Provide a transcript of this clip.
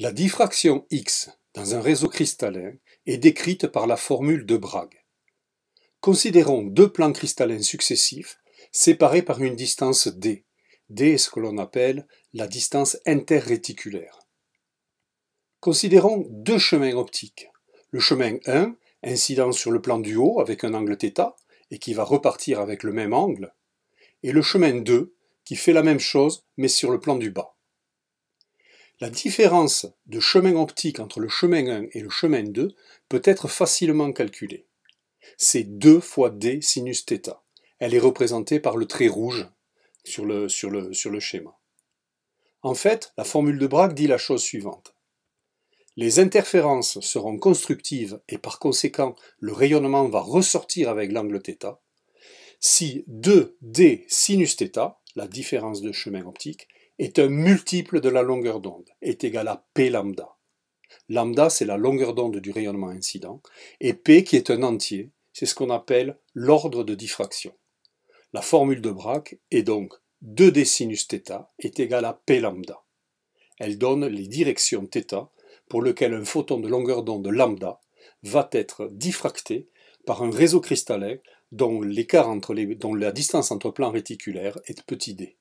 La diffraction X dans un réseau cristallin est décrite par la formule de Bragg. Considérons deux plans cristallins successifs séparés par une distance d. d est ce que l'on appelle la distance interréticulaire. Considérons deux chemins optiques. Le chemin 1, incident sur le plan du haut avec un angle θ et qui va repartir avec le même angle, et le chemin 2, qui fait la même chose mais sur le plan du bas. La différence de chemin optique entre le chemin 1 et le chemin 2 peut être facilement calculée. C'est 2 fois d sinus Elle est représentée par le trait rouge sur le, sur le, schéma. En fait, la formule de Bragg dit la chose suivante. Les interférences seront constructives et par conséquent, le rayonnement va ressortir avec l'angle θ si 2d sinus la différence de chemin optique, est un multiple de la longueur d'onde, est égal à P lambda. Lambda, c'est la longueur d'onde du rayonnement incident, et P qui est un entier, c'est ce qu'on appelle l'ordre de diffraction. La formule de Braque est donc 2D sinus est égal à P lambda. Elle donne les directions θ pour lesquelles un photon de longueur d'onde lambda va être diffracté par un réseau cristallin dont, entre les, dont la distance entre plans réticulaires est petit d.